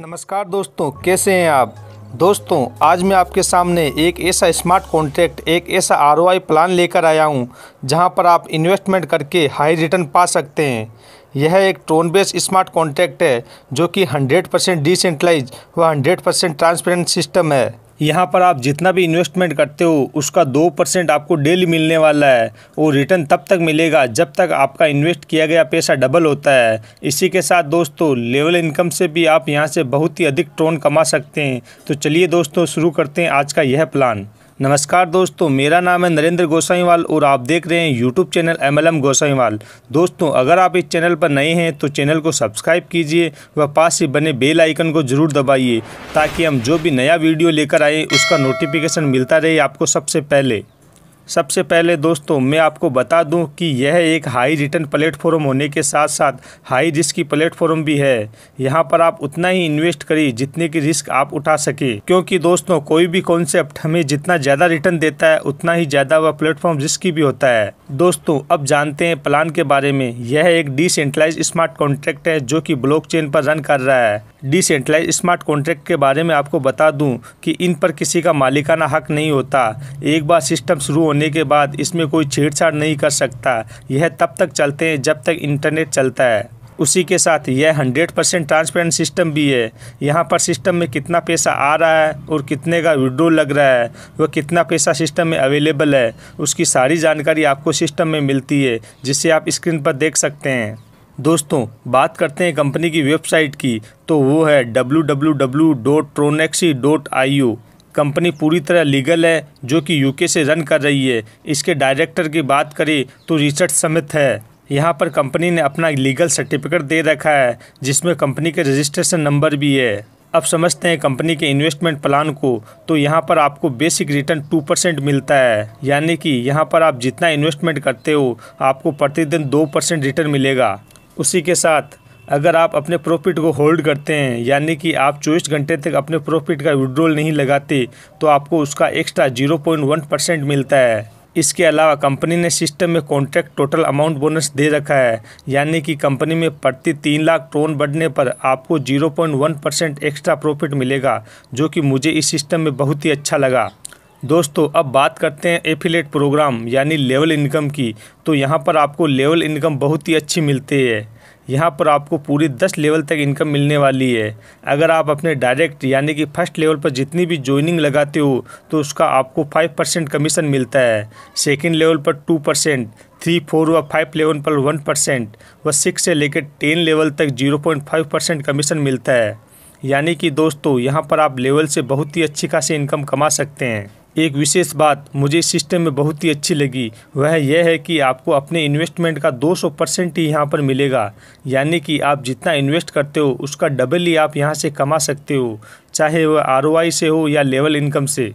नमस्कार दोस्तों कैसे हैं आप दोस्तों आज मैं आपके सामने एक ऐसा स्मार्ट कॉन्ट्रैक्ट एक ऐसा आर प्लान लेकर आया हूं जहां पर आप इन्वेस्टमेंट करके हाई रिटर्न पा सकते हैं यह एक ट्रोन बेस्ड स्मार्ट कॉन्ट्रैक्ट है जो कि 100% परसेंट डिसेंट्रलाइज व 100% परसेंट ट्रांसपेरेंट सिस्टम है यहाँ पर आप जितना भी इन्वेस्टमेंट करते हो उसका दो परसेंट आपको डेली मिलने वाला है और रिटर्न तब तक मिलेगा जब तक आपका इन्वेस्ट किया गया पैसा डबल होता है इसी के साथ दोस्तों लेवल इनकम से भी आप यहाँ से बहुत ही अधिक ट्रोन कमा सकते हैं तो चलिए दोस्तों शुरू करते हैं आज का यह प्लान नमस्कार दोस्तों मेरा नाम है नरेंद्र गोसाईवाल और आप देख रहे हैं YouTube channel M L M Gosaiwal दोस्तों अगर आप इस चैनल पर नए हैं तो चैनल को सब्सक्राइब कीजिए व पास से बने बेल आइकन को ज़रूर दबाइए ताकि हम जो भी नया वीडियो लेकर आए उसका नोटिफिकेशन मिलता रहे आपको सबसे पहले सबसे पहले दोस्तों मैं आपको बता दूं कि यह एक हाई रिटर्न प्लेटफॉर्म होने के साथ साथ हाई रिस्क की प्लेटफॉर्म भी है यहां पर आप उतना ही इन्वेस्ट करिए जितने की रिस्क आप उठा सके क्योंकि दोस्तों कोई भी कॉन्सेप्ट हमें जितना ज़्यादा रिटर्न देता है उतना ही ज़्यादा वह प्लेटफॉर्म रिस्की भी होता है दोस्तों अब जानते हैं प्लान के बारे में यह एक डिसेंट्रलाइज स्मार्ट कॉन्ट्रैक्ट है जो कि ब्लॉक पर रन कर रहा है डिसेंट्रलाइज स्मार्ट कॉन्ट्रैक्ट के बारे में आपको बता दूं कि इन पर किसी का मालिकाना हक नहीं होता एक बार सिस्टम शुरू होने के बाद इसमें कोई छेड़छाड़ नहीं कर सकता यह तब तक चलते हैं जब तक इंटरनेट चलता है उसी के साथ यह हंड्रेड परसेंट ट्रांसपेरेंट सिस्टम भी है यहाँ पर सिस्टम में कितना पैसा आ रहा है और कितने का विड्रो लग रहा है वह कितना पैसा सिस्टम में अवेलेबल है उसकी सारी जानकारी आपको सिस्टम में मिलती है जिसे आप स्क्रीन पर देख सकते हैं दोस्तों बात करते हैं कंपनी की वेबसाइट की तो वो है डब्ल्यू कंपनी पूरी तरह लीगल है जो कि यूके से रन कर रही है इसके डायरेक्टर की बात करें तो रिसर्च समित है यहाँ पर कंपनी ने अपना लीगल सर्टिफिकेट दे रखा है जिसमें कंपनी के रजिस्ट्रेशन नंबर भी है अब समझते हैं कंपनी के इन्वेस्टमेंट प्लान को तो यहाँ पर आपको बेसिक रिटर्न टू परसेंट मिलता है यानी कि यहाँ पर आप जितना इन्वेस्टमेंट करते हो आपको प्रतिदिन दो परसेंट रिटर्न मिलेगा उसी के साथ अगर आप अपने प्रॉफिट को होल्ड करते हैं यानी कि आप चौबीस घंटे तक अपने प्रॉफिट का विड्रॉल नहीं लगाते तो आपको उसका extra zero point one percent मिलता है इसके अलावा कंपनी ने सिस्टम में कॉन्ट्रैक्ट टोटल अमाउंट बोनस दे रखा है यानी कि कंपनी में प्रति तीन लाख टोन बढ़ने पर आपको zero point one percent extra profit मिलेगा जो कि मुझे इस सिस्टम में बहुत ही अच्छा लगा दोस्तों अब बात करते हैं एफिलेट प्रोग्राम यानी लेवल इनकम की तो यहाँ पर आपको लेवल इनकम बहुत ही अच्छी मिलती है यहाँ पर आपको पूरी दस लेवल तक इनकम मिलने वाली है अगर आप अपने डायरेक्ट यानी कि फर्स्ट लेवल पर जितनी भी ज्वाइनिंग लगाते हो तो उसका आपको फाइव परसेंट कमीशन मिलता है सेकेंड लेवल पर टू परसेंट थ्री फोर व फाइव लेवल पर वन परसेंट व सिक्स से लेकर टेन लेवल तक zero point five percent commission मिलता है यानी कि दोस्तों यहाँ पर आप लेवल से बहुत ही अच्छी खासी इनकम कमा सकते हैं एक विशेष बात मुझे इस सिस्टम में बहुत ही अच्छी लगी वह यह है कि आपको अपने इन्वेस्टमेंट का 200 परसेंट ही यहाँ पर मिलेगा यानी कि आप जितना इन्वेस्ट करते हो उसका डबल ही आप यहाँ से कमा सकते हो चाहे वह आर से हो या लेवल इनकम से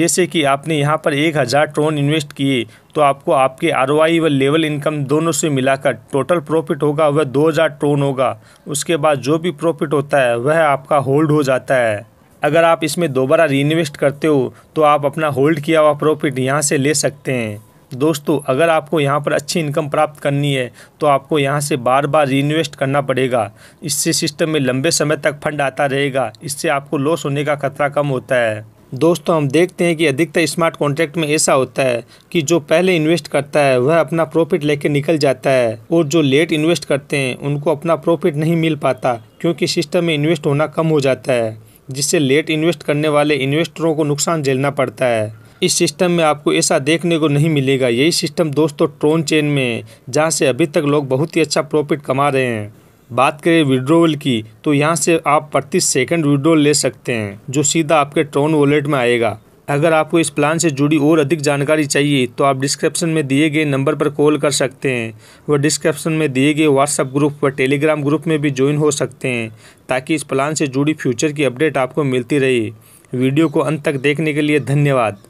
जैसे कि आपने यहाँ पर एक हज़ार ट्रोन इन्वेस्ट किए तो आपको आपके आर व लेवल इनकम दोनों से मिलाकर टोटल प्रॉफिट होगा वह दो हज़ार ट्रोन होगा उसके बाद जो भी प्रॉफिट होता है वह आपका होल्ड हो जाता है अगर आप इसमें दोबारा इन्वेस्ट करते हो तो आप अपना होल्ड किया हुआ प्रॉफिट यहाँ से ले सकते हैं दोस्तों अगर आपको यहाँ पर अच्छी इनकम प्राप्त करनी है तो आपको यहाँ से बार बार इन्वेस्ट करना पड़ेगा इससे सिस्टम में लंबे समय तक फंड आता रहेगा इससे आपको लॉस होने का खतरा कम होता है दोस्तों हम देखते हैं कि अधिकतर स्मार्ट कॉन्ट्रैक्ट में ऐसा होता है कि जो पहले इन्वेस्ट करता है वह अपना प्रॉफिट लेकर निकल जाता है और जो लेट इन्वेस्ट करते हैं उनको अपना प्रॉफिट नहीं मिल पाता क्योंकि सिस्टम में इन्वेस्ट होना कम हो जाता है जिससे लेट इन्वेस्ट करने वाले इन्वेस्टरों को नुकसान झेलना पड़ता है इस सिस्टम में आपको ऐसा देखने को नहीं मिलेगा यही सिस्टम दोस्तों ट्रोन चेन में जहाँ से अभी तक लोग बहुत ही अच्छा प्रॉफिट कमा रहे हैं बात करें विड्रोवल की तो यहाँ से आप प्रति सेकंड विड्रोवल ले सकते हैं जो सीधा आपके ट्रोन वॉलेट में आएगा अगर आपको इस प्लान से जुड़ी और अधिक जानकारी चाहिए तो आप डिस्क्रिप्शन में दिए गए नंबर पर कॉल कर सकते हैं व डिस्क्रिप्शन में दिए गए व्हाट्सएप ग्रुप व टेलीग्राम ग्रुप में भी ज्वाइन हो सकते हैं ताकि इस प्लान से जुड़ी फ्यूचर की अपडेट आपको मिलती रहे वीडियो को अंत तक देखने के लिए धन्यवाद